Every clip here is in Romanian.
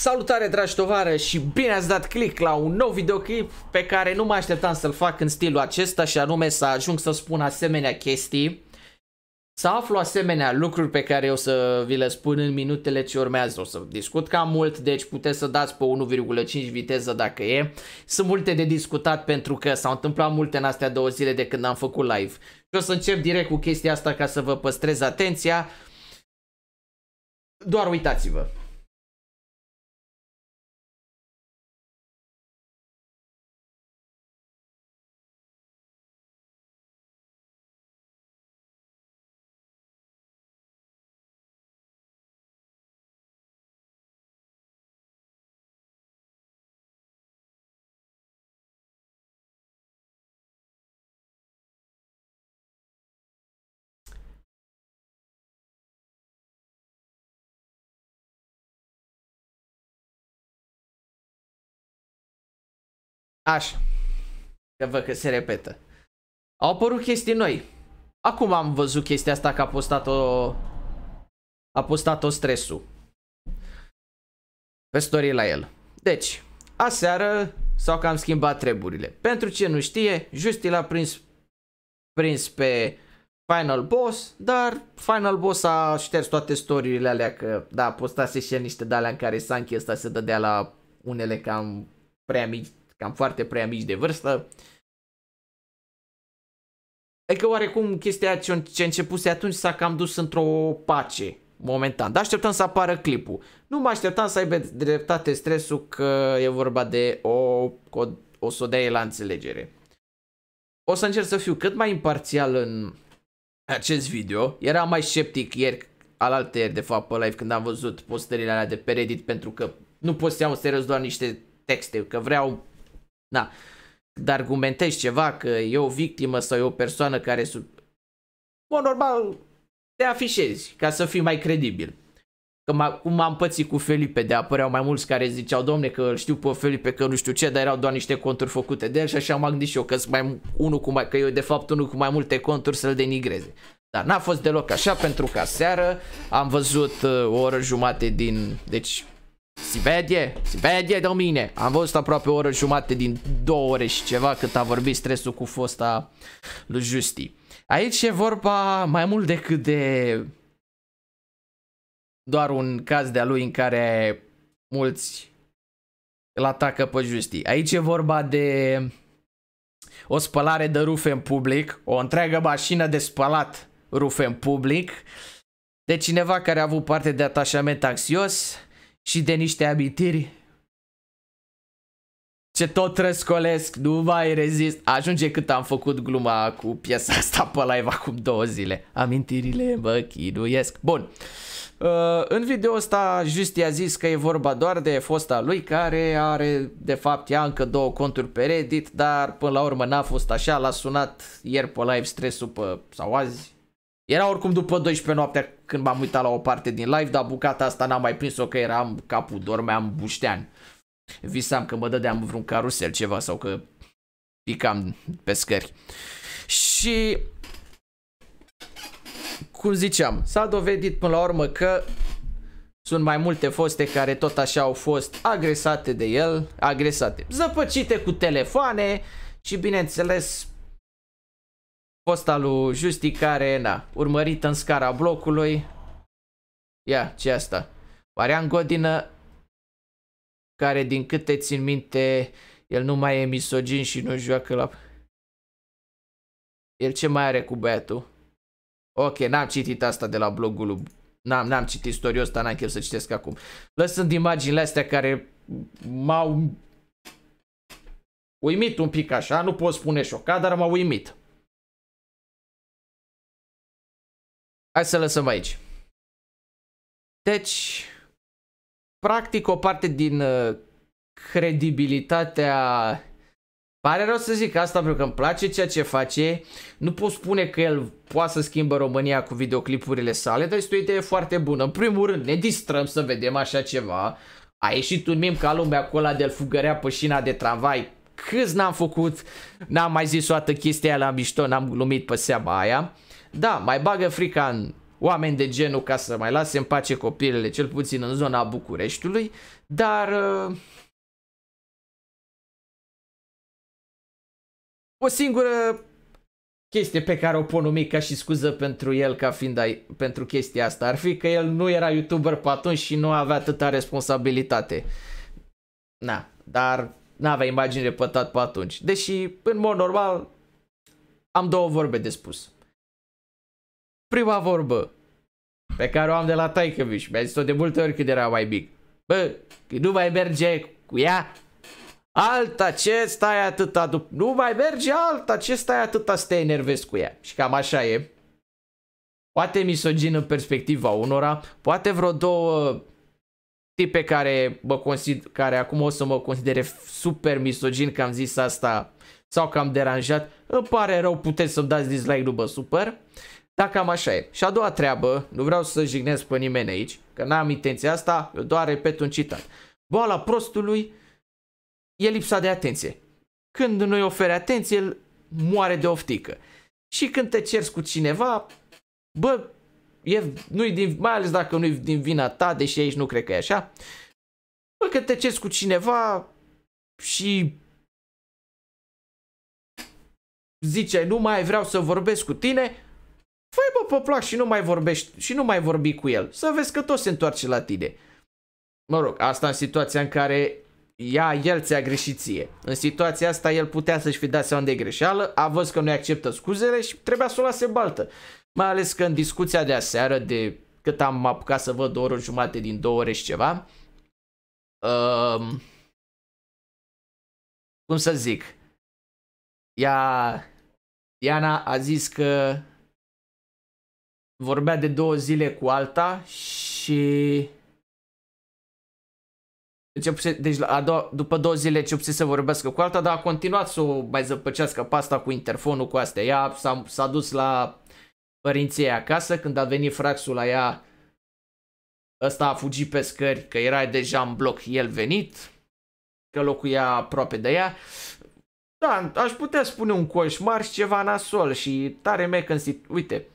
Salutare dragi tovară și bine ați dat click la un nou videoclip pe care nu mă așteptam să-l fac în stilul acesta și anume să ajung să spun asemenea chestii să aflu asemenea lucruri pe care o să vi le spun în minutele ce urmează. O să discut cam mult, deci puteți să dați pe 1,5 viteză dacă e. Sunt multe de discutat pentru că s-au întâmplat multe în astea două zile de când am făcut live. Și o să încep direct cu chestia asta ca să vă păstrez atenția. Doar uitați-vă. Așa. Că văd că se repetă. Au apărut chestii noi. Acum am văzut chestia asta că a postat-o... A postat-o stresul. Pe story la el. Deci, aseară sau că am schimbat treburile. Pentru ce nu știe, Justi l-a prins, prins pe Final Boss, dar Final Boss a șters toate storiile alea că, da, postase și niște de alea în care Sanchi ăsta se dădea la unele cam prea mici cam foarte prea mici de vârstă. e că oarecum chestia ce începuse atunci s-a cam dus într-o pace momentan. Dar așteptăm să apară clipul. Nu mă așteptam să aibă dreptate stresul că e vorba de o, o, o să o dea la înțelegere. O să încerc să fiu cât mai imparțial în acest video. Era mai sceptic ieri, alaltă ieri de fapt pe live când am văzut postările alea de pe Reddit pentru că nu posteam în serios doar niște texte, că vreau da. Dar argumentezi ceva că e o victimă sau e o persoană care... Sub... Bă, normal, te afișezi ca să fii mai credibil. Că cum am pățit cu Felipe, de apăreau mai mulți care ziceau, domne, că îl știu pe Felipe, că nu știu ce, dar erau doar niște conturi făcute de el și așa m-am gândit și eu că, mai, unul cu mai, că eu de fapt unul cu mai multe conturi să-l denigreze. Dar n-a fost deloc așa pentru că seară am văzut uh, o oră jumate din, deci Si vede? Si vede de mine? Am văzut aproape o oră jumate din două ore și ceva cât a vorbit stresul cu fosta lui Justi. Aici e vorba mai mult decât de doar un caz de-a lui în care mulți îl atacă pe Justi. Aici e vorba de o spălare de rufe în public, o întreagă mașină de spălat rufe în public, de cineva care a avut parte de atașament anxios, și de niște amintiri ce tot răscolesc, nu mai rezist. Ajunge cât am făcut gluma cu piesa asta pe live acum două zile. Amintirile mă chinuiesc. Bun. Uh, în video ăsta just a zis că e vorba doar de fosta lui care are de fapt ea încă două conturi pe Reddit, dar până la urmă n-a fost așa, l-a sunat ieri pe live stresul pe, sau azi, era oricum după 12 noaptea când m-am uitat la o parte din live, dar bucata asta n-am mai prins-o că eram capul, dormeam buștean. Visam că mă dădeam vreun carusel ceva sau că picam pe scări. Și cum ziceam, s-a dovedit până la urmă că sunt mai multe foste care tot așa au fost agresate de el, agresate, zăpăcite cu telefoane și bineînțeles Posta lui Justi care, na, urmărit în scara blocului. Ia, ce asta? Marian Godină, care din câte țin minte, el nu mai e misogin și nu joacă la... El ce mai are cu băiatul? Ok, n-am citit asta de la blogul lui... N-am, n-am citit istoria asta n-am chef să citesc acum. Lăsând imaginile astea care m-au uimit un pic așa, nu pot spune șocat, dar m-au uimit. Hai să lăsăm aici. Deci, practic o parte din uh, credibilitatea... Pare rău să zic asta pentru că îmi place ceea ce face. Nu pot spune că el poate să schimbă România cu videoclipurile sale, dar este o idee foarte bună. În primul rând, ne distrăm să vedem așa ceva. A ieșit un mim ca lumea acolo de-l fugărea pe șina de tramvai. Câți n-am făcut, n-am mai zis o dată chestia la mișto, n-am glumit pe seama aia. Da, mai bagă frica în oameni de genul ca să mai lase în pace copilele, cel puțin în zona Bucureștiului, dar... Uh, o singură chestie pe care o pot numi ca și scuză pentru el ca fiind ai, pentru chestia asta ar fi că el nu era youtuber pe atunci și nu avea atâta responsabilitate. Na, dar n-avea imagine repătat pe atunci. Deși, în mod normal, am două vorbe de spus prima vorbă pe care o am de la taică mi-a zis-o de multe ori când era mai mic. Bă, când nu mai merge cu ea, alta ce stai atâta, nu mai merge alta ce stai atâta să te enervezi cu ea. Și cam așa e. Poate misogin în perspectiva unora, poate vreo două tipe care, mă consider, care acum o să mă considere super misogin că am zis asta sau că am deranjat, îmi pare rău, puteți să-mi dați dislike, nu mă supăr. Da, cam așa e. Și a doua treabă, nu vreau să jignesc pe nimeni aici, că n-am intenția asta, eu doar repet un citat. Boala prostului e lipsa de atenție. Când nu-i oferi atenție, el moare de oftică. Și când te ceri cu cineva, bă, e, nu-i din, mai ales dacă nu-i din vina ta, deși aici nu cred că e așa, bă, când te ceri cu cineva și zice, nu mai vreau să vorbesc cu tine, Fai bă pe plac și nu mai vorbești și nu mai vorbi cu el. Să vezi că tot se întoarce la tine. Mă rog, asta în situația în care ia el ți-a greșit ție. În situația asta el putea să-și fi dat seama de greșeală, a văzut că nu acceptă scuzele și trebuia să o lase baltă. Mai ales că în discuția de aseară de cât am apucat să văd o oră jumate din două ore și ceva, um, cum să zic, ea, Iana a zis că vorbea de două zile cu alta și... Deci, deci a doua, după două zile începuse să vorbească cu alta, dar a continuat să o mai zăpăcească pasta cu interfonul cu astea. Ea s-a, s-a dus la părinții ei acasă, când a venit fraxul la ea, ăsta a fugit pe scări, că era deja în bloc el venit, că locuia aproape de ea. Da, aș putea spune un coșmar și ceva nasol și tare situ... Uite,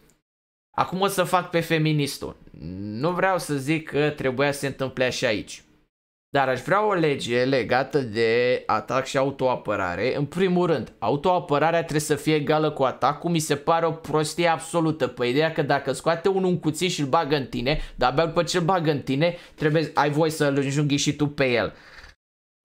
Acum o să fac pe feministul. Nu vreau să zic că trebuia să se întâmple și aici. Dar aș vrea o lege legată de atac și autoapărare. În primul rând, autoapărarea trebuie să fie egală cu atacul. Mi se pare o prostie absolută. Pe păi ideea că dacă scoate unul un cuțit și îl bagă în tine, dar abia după ce îl bagă în tine, trebuie, ai voi să îl înjunghi și tu pe el.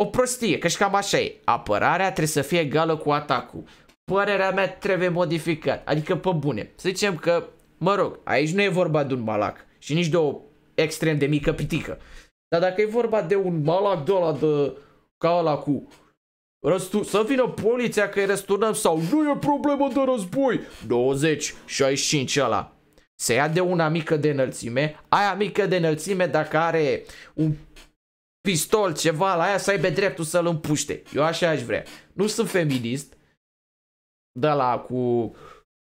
O prostie, că și cam așa e. Apărarea trebuie să fie egală cu atacul. Părerea mea trebuie modificat. Adică pe bune. Să zicem că Mă rog, aici nu e vorba de un malac și nici de o extrem de mică pitică. Dar dacă e vorba de un malac de ăla de ca ăla cu Răstu- să vină poliția că îi răsturnăm sau nu e problemă de război 20, 65 ăla Se ia de una mică de înălțime Aia mică de înălțime dacă are un pistol ceva la aia să aibă dreptul să-l împuște Eu așa aș vrea Nu sunt feminist De la cu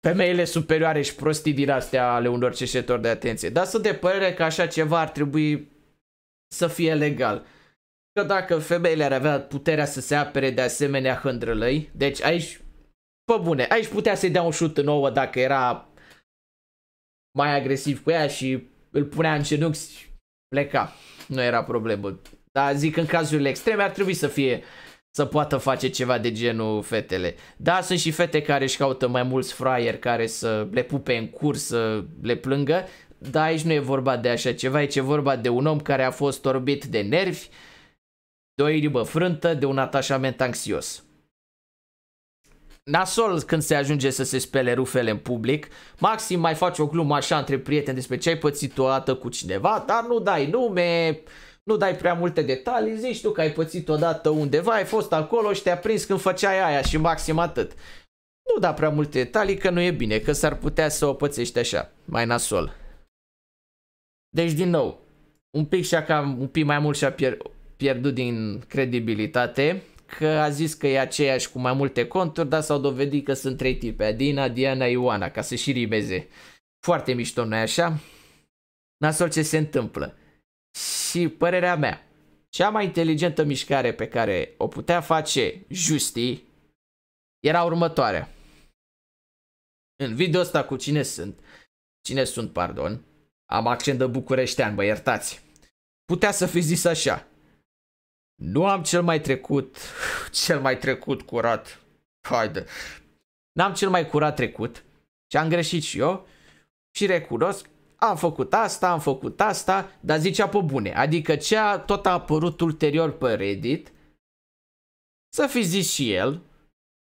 femeile superioare și prostii din astea ale unor ceșetori de atenție. Dar sunt de părere că așa ceva ar trebui să fie legal. Că dacă femeile ar avea puterea să se apere de asemenea hândrălăi, deci aici, pe bune, aici putea să-i dea un șut în ouă dacă era mai agresiv cu ea și îl punea în genunchi și pleca. Nu era problemă. Dar zic în cazurile extreme ar trebui să fie uh, să poată face ceva de genul fetele. Da, sunt și fete care își caută mai mulți fraieri care să le pupe în curs, să le plângă, dar aici nu e vorba de așa ceva, aici e vorba de un om care a fost orbit de nervi, de o inimă frântă, de un atașament anxios. Nasol când se ajunge să se spele rufele în public, maxim mai faci o glumă așa între prieteni despre ce ai pățit o dată cu cineva, dar nu dai nume, nu dai prea multe detalii, zici tu că ai pățit odată undeva, ai fost acolo și te-a prins când făceai aia și maxim atât. Nu da prea multe detalii că nu e bine, că s-ar putea să o pățești așa, mai nasol. Deci din nou, un pic și-a cam, un pic mai mult și-a pier pierdut din credibilitate, că a zis că e aceeași cu mai multe conturi, dar s-au dovedit că sunt trei tipe, Adina, Diana, Ioana, ca să și ribeze. Foarte mișto, nu așa? Nasol ce se întâmplă. Și părerea mea, cea mai inteligentă mișcare pe care o putea face Justi era următoarea. În video ăsta cu cine sunt, cine sunt, pardon, am accent de bucureștean, bă, iertați. Putea să fi zis așa. Nu am cel mai trecut, cel mai trecut curat. Haide. N-am cel mai curat trecut și am greșit și eu și recunosc am făcut asta, am făcut asta, dar zicea pe bune. Adică ce a, tot a apărut ulterior pe Reddit, să fi zis și el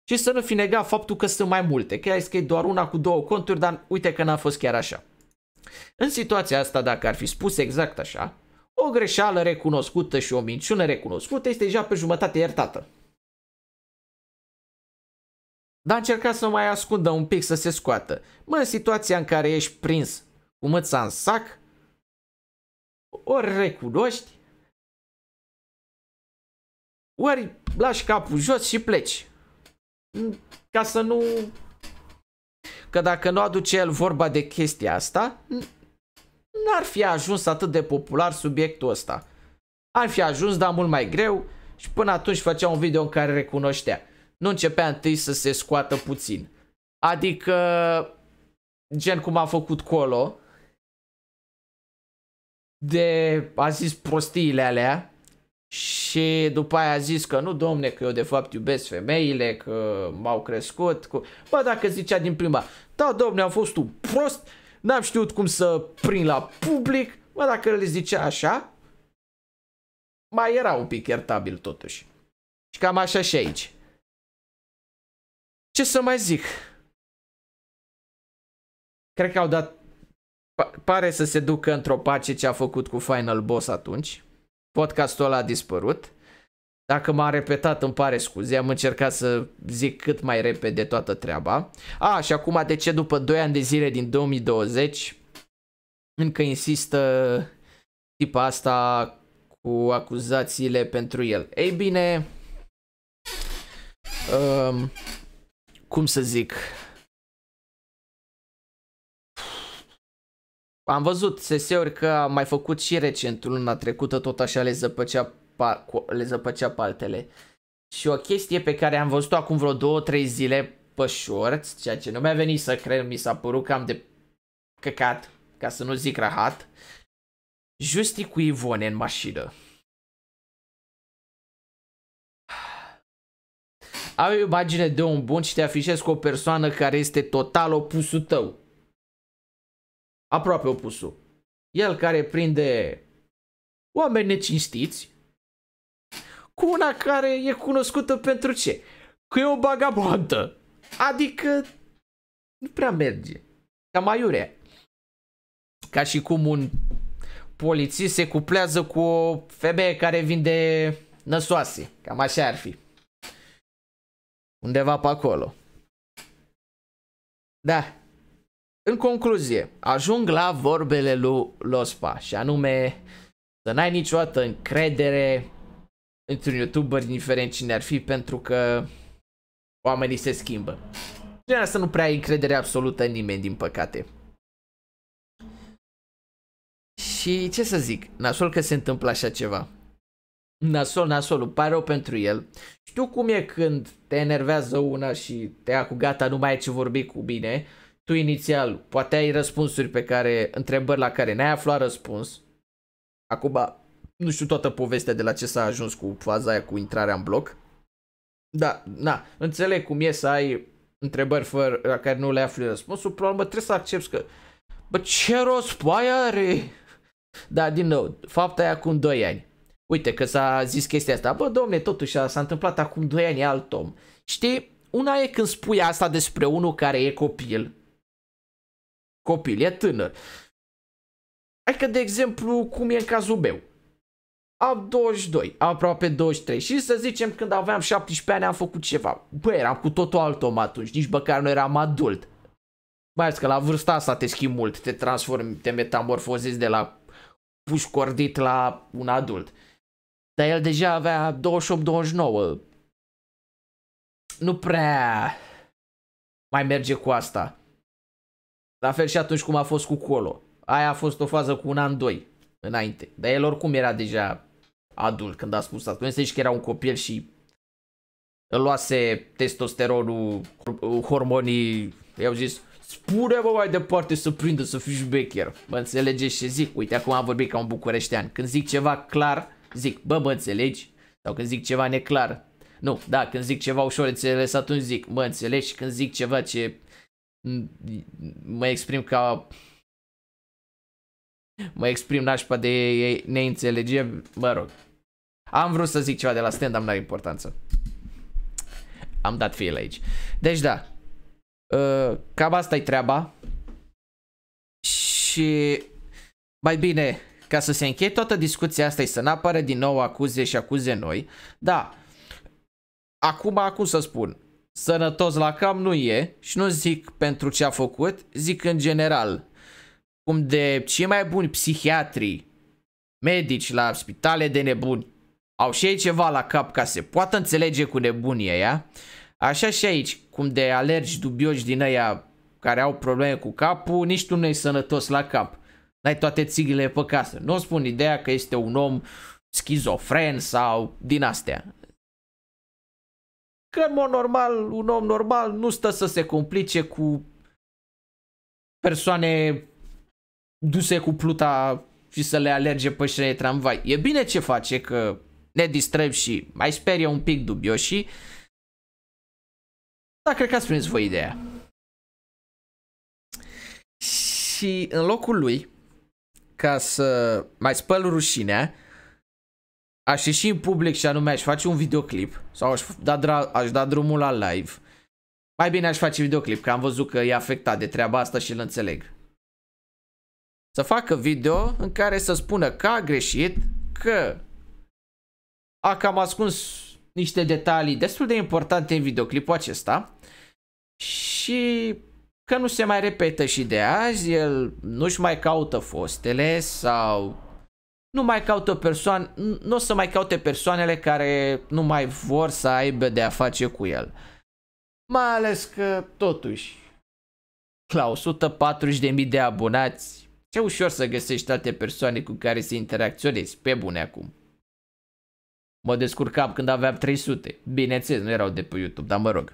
și să nu fi negat faptul că sunt mai multe. Că ai că e doar una cu două conturi, dar uite că n-a fost chiar așa. În situația asta, dacă ar fi spus exact așa, o greșeală recunoscută și o minciună recunoscută este deja pe jumătate iertată. Dar încerca să mai ascundă un pic să se scoată. Mă, în situația în care ești prins cu măța în sac, ori recunoști, ori lași capul jos și pleci. Ca să nu... Că dacă nu aduce el vorba de chestia asta, n-ar fi ajuns atât de popular subiectul ăsta. Ar fi ajuns, dar mult mai greu și până atunci făcea un video în care recunoștea. Nu începea întâi să se scoată puțin. Adică, gen cum a făcut Colo, de a zis prostiile alea și după aia a zis că nu domne că eu de fapt iubesc femeile, că m-au crescut. Cu... Bă, dacă zicea din prima, da domne am fost un prost, n-am știut cum să prind la public, bă, dacă le zicea așa, mai era un pic iertabil totuși. Și cam așa și aici. Ce să mai zic? Cred că au dat Pa pare să se ducă într-o pace ce a făcut cu Final Boss atunci. Podcastul ăla a dispărut. Dacă m a repetat, îmi pare scuze, am încercat să zic cât mai repede toată treaba. A, și acum de ce după 2 ani de zile din 2020 încă insistă tipa asta cu acuzațiile pentru el? Ei bine, um, cum să zic, Am văzut SS-uri că a mai făcut și recent luna trecută, tot așa le zăpăcea, pa, le zăpăcea paltele. Și o chestie pe care am văzut-o acum vreo 2-3 zile pe shorts, ceea ce nu mi-a venit să cred, mi s-a părut cam de căcat, ca să nu zic rahat. Justi cu Ivone în mașină. Ai o imagine de un bun și te afișezi cu o persoană care este total opusul tău aproape opusul. El care prinde oameni necinstiți cu una care e cunoscută pentru ce? Că e o bagabantă. Adică nu prea merge. Cam ure. Ca și cum un polițist se cuplează cu o femeie care vinde năsoase. Cam așa ar fi. Undeva pe acolo. Da, în concluzie, ajung la vorbele lui Lospa și anume să n-ai niciodată încredere într-un youtuber, indiferent cine ar fi, pentru că oamenii se schimbă. Și să nu prea ai încredere absolută în nimeni, din păcate. Și ce să zic, nasol că se întâmplă așa ceva. Nasol, nasol, îmi pare rău pentru el. Știu cum e când te enervează una și te ia cu gata, nu mai ai ce vorbi cu bine tu inițial poate ai răspunsuri pe care, întrebări la care n-ai aflat răspuns. Acum, nu știu toată povestea de la ce s-a ajuns cu faza aia cu intrarea în bloc. Da, na, înțeleg cum e să ai întrebări fără, la care nu le afli răspunsul, problema trebuie să accepti că Bă, ce rost poaia are? Da, din nou, fapta e acum 2 ani. Uite că s-a zis chestia asta. Bă, domne, totuși s-a întâmplat acum 2 ani, alt om. Știi, una e când spui asta despre unul care e copil copil, e tânăr. că, de exemplu, cum e în cazul meu. Am 22, aproape 23 și să zicem când aveam 17 ani am făcut ceva. Bă, eram cu totul alt om atunci, nici băcar nu eram adult. Mai ales că la vârsta asta te schimbi mult, te transformi, te metamorfozezi de la pușcordit cordit la un adult. Dar el deja avea 28-29. Nu prea mai merge cu asta. La fel și atunci cum a fost cu Colo. Aia a fost o fază cu un an, doi înainte. Dar el oricum era deja adult când a spus asta. Nu zici că era un copil și îl luase testosteronul, hormonii, i-au zis Spune-mă mai departe să prindă să fii șbecher. Mă înțelegeți ce zic? Uite, acum am vorbit ca un bucureștean. Când zic ceva clar, zic, bă, mă înțelegi? Sau când zic ceva neclar, nu, da, când zic ceva ușor înțeles, atunci zic, mă înțelegi? Când zic ceva ce mă exprim ca mă exprim nașpa de neînțelege, mă rog. Am vrut să zic ceva de la stand, dar n-are importanță. Am dat fil aici. Deci da, uh, cam asta e treaba. Și mai bine, ca să se încheie toată discuția asta e să n-apară din nou acuze și acuze noi. Da, acum, acum să spun, sănătos la cap nu e și nu zic pentru ce a făcut, zic în general. Cum de cei mai buni psihiatri, medici la spitale de nebuni, au și ei ceva la cap ca se poată înțelege cu nebunia ea. Așa și aici, cum de alergi dubioși din aia care au probleme cu capul, nici tu nu ești sănătos la cap. N-ai toate țigile pe casă. Nu spun ideea că este un om schizofren sau din astea că în mod normal, un om normal nu stă să se complice cu persoane duse cu pluta și să le alerge pe șine tramvai. E bine ce face că ne distrăm și mai sperie un pic dubioși. Da, cred că ați prins voi ideea. Și în locul lui, ca să mai spăl rușinea, aș ieși în public și anume aș face un videoclip sau aș da, aș da drumul la live. Mai bine aș face videoclip, că am văzut că e afectat de treaba asta și îl înțeleg. Să facă video în care să spună că a greșit, că a cam ascuns niște detalii destul de importante în videoclipul acesta și că nu se mai repetă și de azi, el nu-și mai caută fostele sau nu mai caută persoane, nu o să mai caute persoanele care nu mai vor să aibă de a face cu el. Mai ales că, totuși, la 140.000 de abonați, ce ușor să găsești alte persoane cu care să interacționezi, pe bune acum. Mă descurcam când aveam 300, bineînțeles, nu erau de pe YouTube, dar mă rog.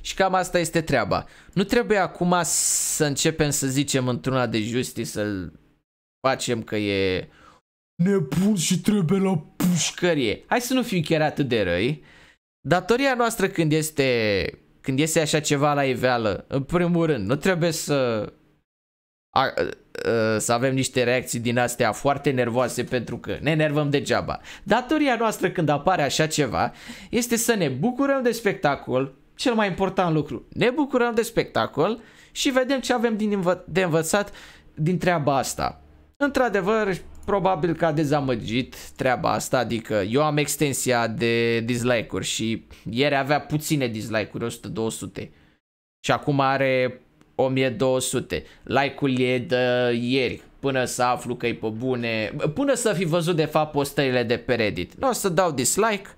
Și cam asta este treaba. Nu trebuie acum să începem să zicem într-una de justice să-l facem că e nebun și trebuie la pușcărie. Hai să nu fiu chiar atât de răi. Datoria noastră când este, când este așa ceva la iveală, în primul rând, nu trebuie să, a, a, să avem niște reacții din astea foarte nervoase pentru că ne enervăm degeaba. Datoria noastră când apare așa ceva este să ne bucurăm de spectacol, cel mai important lucru. Ne bucurăm de spectacol și vedem ce avem din învă- de învățat din treaba asta. Într-adevăr, probabil că a dezamăgit treaba asta, adică eu am extensia de dislike-uri și ieri avea puține dislike-uri, 100-200 și acum are 1200. Like-ul e de ieri, până să aflu că e pe bune, până să fi văzut de fapt postările de pe Reddit. Nu o să dau dislike,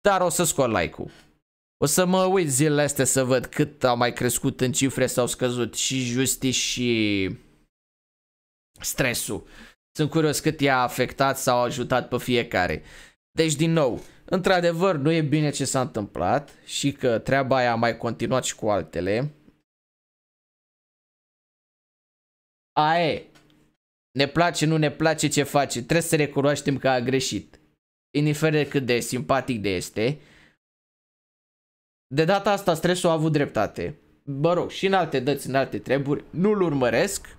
dar o să scot like-ul. O să mă uit zilele astea să văd cât au mai crescut în cifre sau scăzut și justi și stresul. Sunt curios cât i-a afectat sau a ajutat pe fiecare. Deci, din nou, într-adevăr, nu e bine ce s-a întâmplat și că treaba aia a mai continuat și cu altele. Ae, ne place, nu ne place ce face, trebuie să recunoaștem că a greșit. Indiferent cât de simpatic de este. De data asta stresul a avut dreptate. Mă rog, și în alte dăți, în alte treburi, nu-l urmăresc,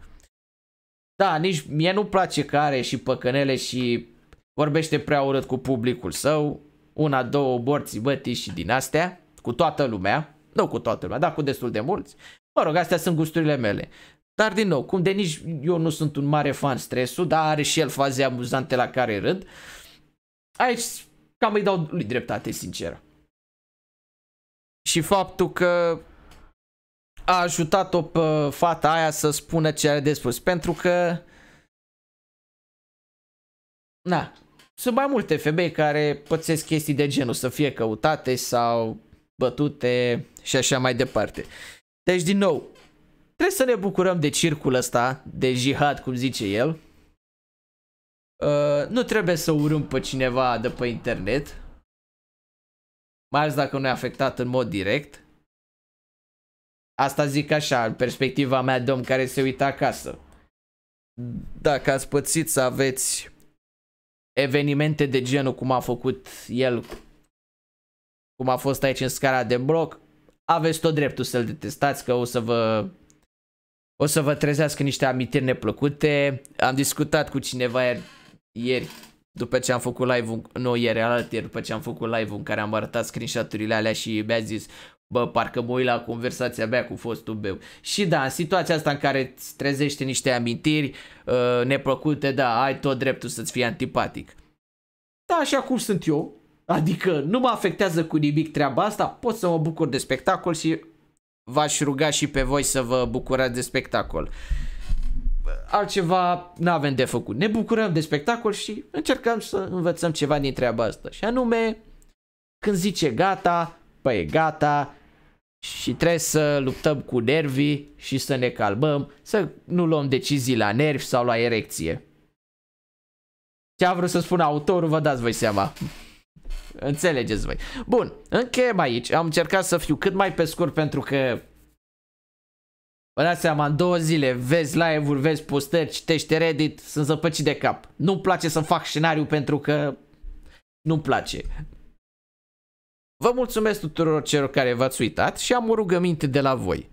da, nici mie nu place că are și păcănele și vorbește prea urât cu publicul său. Una, două borți bătii și din astea, cu toată lumea. Nu cu toată lumea, dar cu destul de mulți. Mă rog, astea sunt gusturile mele. Dar din nou, cum de nici eu nu sunt un mare fan stresul, dar are și el faze amuzante la care râd. Aici cam îi dau lui dreptate, sinceră. Și faptul că a ajutat-o pe fata aia să spună ce are de spus. Pentru că... Na, sunt mai multe femei care pățesc chestii de genul, să fie căutate sau bătute și așa mai departe. Deci, din nou, trebuie să ne bucurăm de circul ăsta, de jihad, cum zice el. Uh, nu trebuie să urâm pe cineva de pe internet, mai ales dacă nu e afectat în mod direct. Asta zic așa, perspectiva mea de om care se uită acasă. Dacă ați pățit să aveți evenimente de genul cum a făcut el, cum a fost aici în scara de bloc, aveți tot dreptul să-l detestați că o să vă o să vă trezească niște amintiri neplăcute. Am discutat cu cineva ieri, ieri după ce am făcut live-ul, nu ieri, alaltă, ieri, după ce am făcut live-ul în care am arătat screenshot-urile alea și mi-a zis bă, parcă mă uit la conversația mea cu fostul meu. Și da, situația asta în care îți trezește niște amintiri uh, neplăcute, da, ai tot dreptul să-ți fii antipatic. Da, așa cum sunt eu, adică nu mă afectează cu nimic treaba asta, pot să mă bucur de spectacol și v-aș ruga și pe voi să vă bucurați de spectacol. Altceva nu avem de făcut. Ne bucurăm de spectacol și încercăm să învățăm ceva din treaba asta. Și anume, când zice gata, păi e gata, și trebuie să luptăm cu nervii și să ne calmăm, să nu luăm decizii la nervi sau la erecție. Ce a vrut să spună autorul, vă dați voi seama. Înțelegeți voi. Bun, încheiem aici. Am încercat să fiu cât mai pe scurt pentru că Vă dați seama, în două zile vezi live-uri, vezi postări, citești Reddit, sunt zăpăcit de cap. Nu-mi place să fac scenariu pentru că nu-mi place. Vă mulțumesc tuturor celor care v-ați uitat și am o rugăminte de la voi.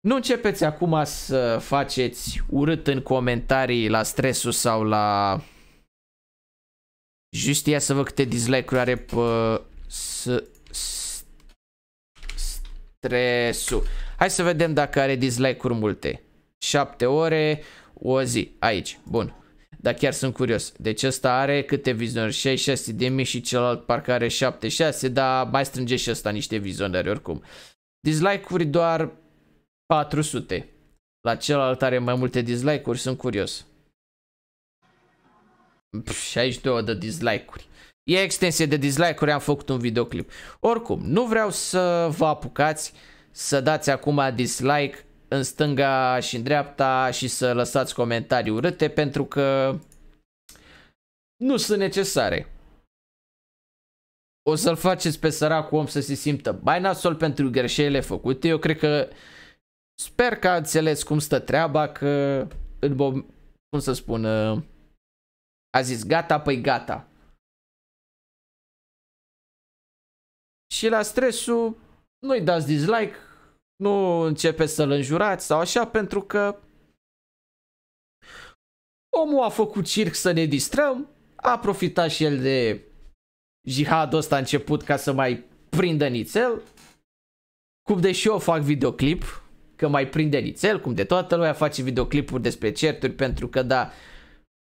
Nu începeți acum să faceți urât în comentarii la stresul sau la... Justia să văd câte dislike-uri are pe... S... S... Stresul. Hai să vedem dacă are dislike-uri multe. 7 ore, o zi, aici, bun. Dar chiar sunt curios. Deci ăsta are câte vizionări? 66 de mii și celălalt parcă are 76, dar mai strânge și ăsta niște vizionări oricum. Dislike-uri doar 400. La celălalt are mai multe dislike-uri, sunt curios. Pff, 62 de dislike-uri. E extensie de dislike-uri, am făcut un videoclip. Oricum, nu vreau să vă apucați să dați acum dislike în stânga și în dreapta și să lăsați comentarii urâte pentru că nu sunt necesare. O să-l faceți pe săracul om să se simtă mai nasol pentru greșelile făcute. Eu cred că sper că a înțeles cum stă treaba, că în cum să spun, ă, a zis gata, păi gata. Și la stresul nu-i dați dislike, nu începe să-l înjurați sau așa pentru că omul a făcut circ să ne distrăm, a profitat și el de jihadul ăsta a început ca să mai prindă nițel. Cum de și eu fac videoclip, că mai prinde nițel, cum de toată lumea face videoclipuri despre certuri, pentru că da,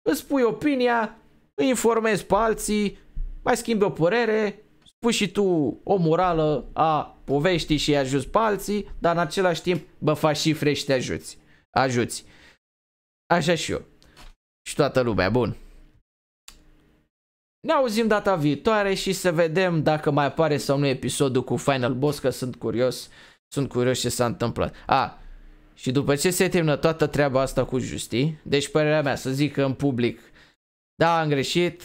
îți pui opinia, îi informezi pe alții, mai schimbi o părere, pui și tu o morală a poveștii și ajuți pe alții, dar în același timp, bă, faci șifre și te ajuți. Ajuți. Așa și eu. Și toată lumea, bun. Ne auzim data viitoare și să vedem dacă mai apare sau nu episodul cu Final Boss, că sunt curios, sunt curios ce s-a întâmplat. A, și după ce se termină toată treaba asta cu Justi, deci părerea mea să zic în public, da, am greșit,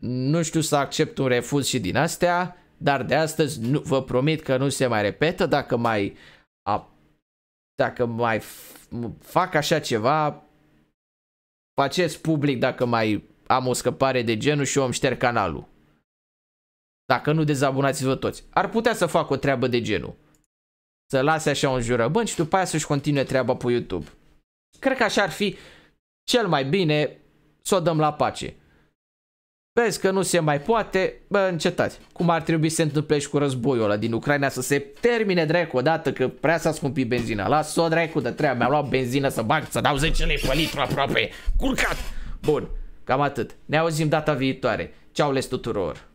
nu știu să accept un refuz și din astea, dar de astăzi nu, vă promit că nu se mai repetă, dacă mai, a, dacă mai fac așa ceva, faceți public dacă mai am o scăpare de genul și o îmi șterg canalul. Dacă nu, dezabonați-vă toți. Ar putea să fac o treabă de genul. Să lase așa un jurăbânt și după aia să-și continue treaba pe YouTube. Cred că așa ar fi cel mai bine să o dăm la pace. Vezi că nu se mai poate, bă, încetați. Cum ar trebui să se întâmple și cu războiul ăla din Ucraina să se termine dracu odată că prea s-a scumpit benzina. Las-o dracu de treabă, mi-am luat benzină să bag, să dau 10 lei pe litru aproape. Curcat! Bun, cam atât. Ne auzim data viitoare. Ceau les tuturor!